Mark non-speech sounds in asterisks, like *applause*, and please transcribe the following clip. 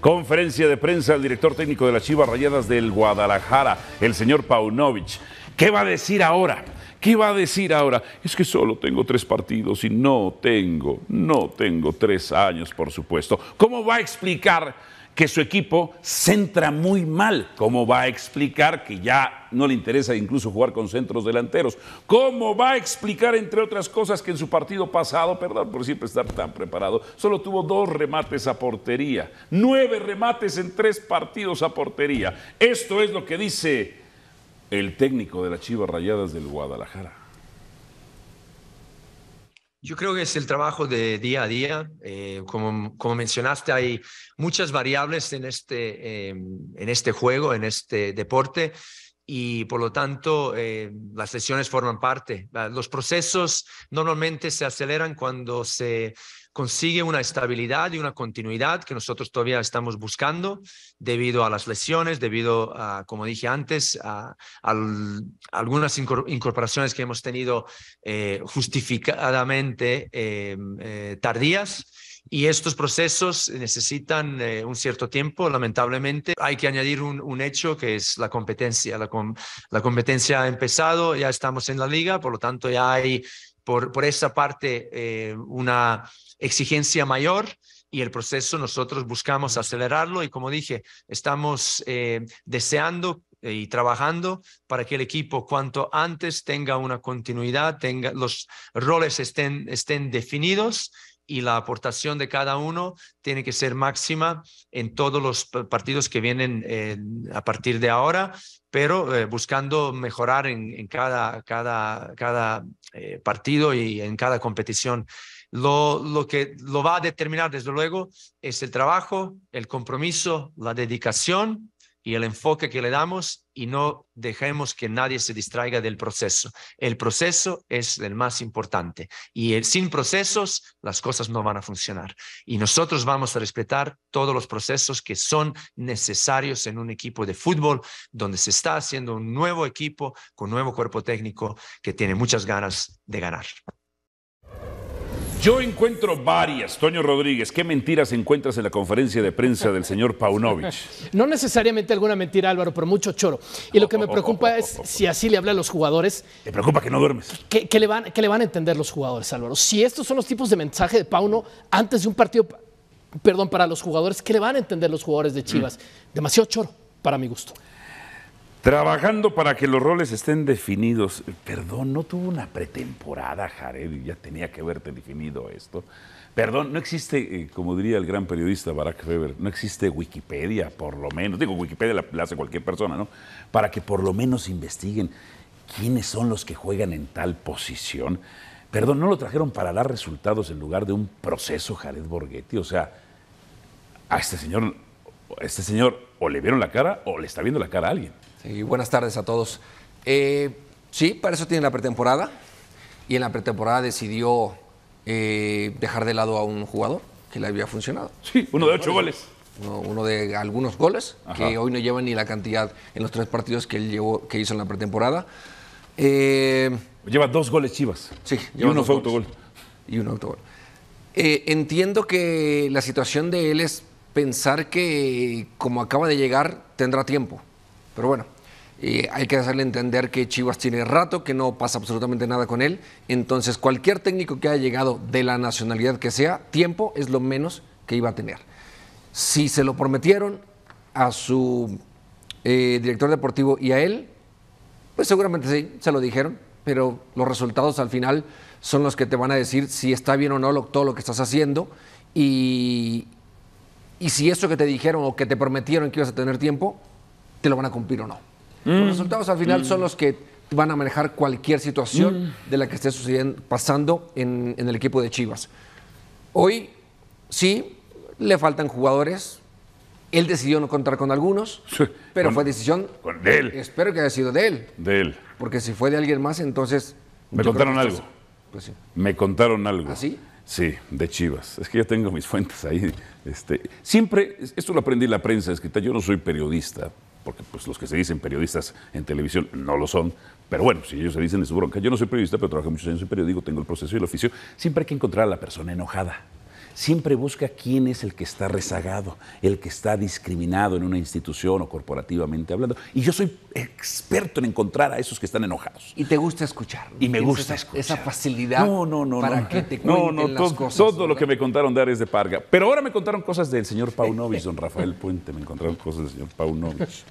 Conferencia de prensa del director técnico de las Chivas Rayadas del Guadalajara, el señor Paunovic. ¿Qué va a decir ahora? ¿Qué va a decir ahora? Es que solo tengo tres partidos y no tengo, no tengo tres años, por supuesto. ¿Cómo va a explicar que su equipo centra muy mal. ¿Cómo va a explicar que ya no le interesa incluso jugar con centros delanteros? ¿Cómo va a explicar, entre otras cosas, que en su partido pasado, perdón por siempre estar tan preparado, solo tuvo dos remates a portería, nueve remates en tres partidos a portería? Esto es lo que dice el técnico de las Chivas Rayadas del Guadalajara. Yo creo que es el trabajo de día a día. Eh, como, como, mencionaste, hay muchas variables en este, em, en este juego, en este deporte, y por lo tanto em, las sesiones forman parte. Los procesos normalmente se aceleran cuando se consigue una estabilidad y una continuidad que nosotros todavía estamos buscando debido a las lesiones, debido a, como dije antes, a, algunas incorporaciones que hemos tenido eh, justificadamente em, eh, tardías. Y estos procesos necesitan eh, un cierto tiempo, lamentablemente. Hay que añadir un, hecho que es la competencia. La, la, competencia ha empezado, ya estamos en la liga, por lo tanto ya hay por, esa parte eh, una exigencia mayor y el proceso nosotros buscamos acelerarlo y como dije, estamos eh, deseando eh, y trabajando para que el equipo cuanto antes tenga una continuidad, tenga los roles estén, estén definidos y la aportación de cada uno tiene que ser máxima en todos los partidos que vienen a partir de ahora, pero eh, buscando mejorar en, cada, cada, cada eh, partido y en cada competición. Lo, lo, que lo va a determinar, desde luego, es el trabajo, el compromiso, la dedicación y el enfoque que le damos y no dejemos que nadie se distraiga del proceso. El proceso es el más importante y eh, sin procesos las cosas no van a funcionar. Y nosotros vamos a respetar todos los procesos que son necesarios en un equipo de fútbol donde se está haciendo un nuevo equipo con nuevo cuerpo técnico que tiene muchas ganas de ganar. Yo encuentro varias, Toño Rodríguez. ¿Qué mentiras encuentras en la conferencia de prensa del señor Paunovic? *laughs* No necesariamente alguna mentira, Álvaro, pero mucho choro. Y lo que me oh, oh, preocupa oh, es si así le habla a los jugadores. ¿Te preocupa que no duermes? ¿Qué, le, van, le van a entender los jugadores, Álvaro? Si estos son los tipos de mensaje de Pauno antes de un partido, perdón, para los jugadores, ¿qué le van a entender los jugadores de Chivas? Mm. Demasiado choro, para mi gusto. Trabajando para que los roles estén definidos. Perdón, no tuvo una pretemporada, Jared, y ya tenía que haberte definido esto. Perdón, no existe, eh, como diría el gran periodista Barack Weber, no existe Wikipedia, por lo menos. Digo, Wikipedia la, la hace cualquier persona, ¿no? Para que por lo menos investiguen quiénes son los que juegan en tal posición. Perdón, no lo trajeron para dar resultados en lugar de un proceso Jared Borghetti. O sea, a este señor este señor o le vieron la cara o le está viendo la cara a alguien. Sí, buenas tardes a todos. Eh, sí, para eso tiene la pretemporada. Y en la pretemporada decidió eh, dejar de lado a un jugador que le había funcionado. Sí, uno de ocho goles. Uno, de algunos goles, que hoy no lleva ni la cantidad en los tres partidos que él que hizo en la pretemporada. Eh, lleva dos goles Chivas. Sí, y uno fue autogol. Y un autogol. entiendo que la situación de él es pensar que como acaba de llegar tendrá tiempo. Pero bueno, eh, hay que hacerle entender que Chivas tiene rato, que no pasa absolutamente nada con él. Entonces cualquier técnico que haya llegado de la nacionalidad que sea, tiempo es lo menos que iba a tener. Si se lo prometieron a su eh, director deportivo y a él, pues seguramente sí, se lo dijeron, pero los resultados al final son los que te van a decir si está bien o no todo lo que estás haciendo. Y, y si eso que te dijeron o que te prometieron que ibas a tener tiempo, te lo van a cumplir o no. Los mm. resultados al final mm. son los que van a manejar cualquier situación mm. de la que esté sucediendo, pasando en, en el equipo de Chivas. Hoy sí le faltan jugadores, él decidió no contar con algunos, *laughs* pero fue decisión con de él. Espero que haya sido de él. De él. Porque si fue de alguien más, entonces. Me contaron algo. Pues Me contaron algo. ¿Así? ¿Ah, Sí, de Chivas. Es que yo tengo mis fuentes ahí. Este, siempre, esto lo aprendí en la prensa escrita, yo no soy periodista, porque pues, los que se dicen periodistas en televisión no lo son, pero bueno, si ellos se dicen de su bronca, yo no soy periodista, pero trabajo muchos años en periódico, tengo el proceso y el oficio, siempre hay que encontrar a la persona enojada siempre busca quién es el que está rezagado, el que está discriminado en una institución o corporativamente hablando. Y yo soy experto en encontrar a esos que están enojados. Y te gusta escuchar. Y me gusta esa, Esa facilidad no, no, no, para que te cuenten las todo, cosas. Todo lo que me contaron de Ares de Parga. Pero ahora me contaron cosas del señor Paunovich, don Rafael Puente. Me encontraron cosas del señor Paunovich.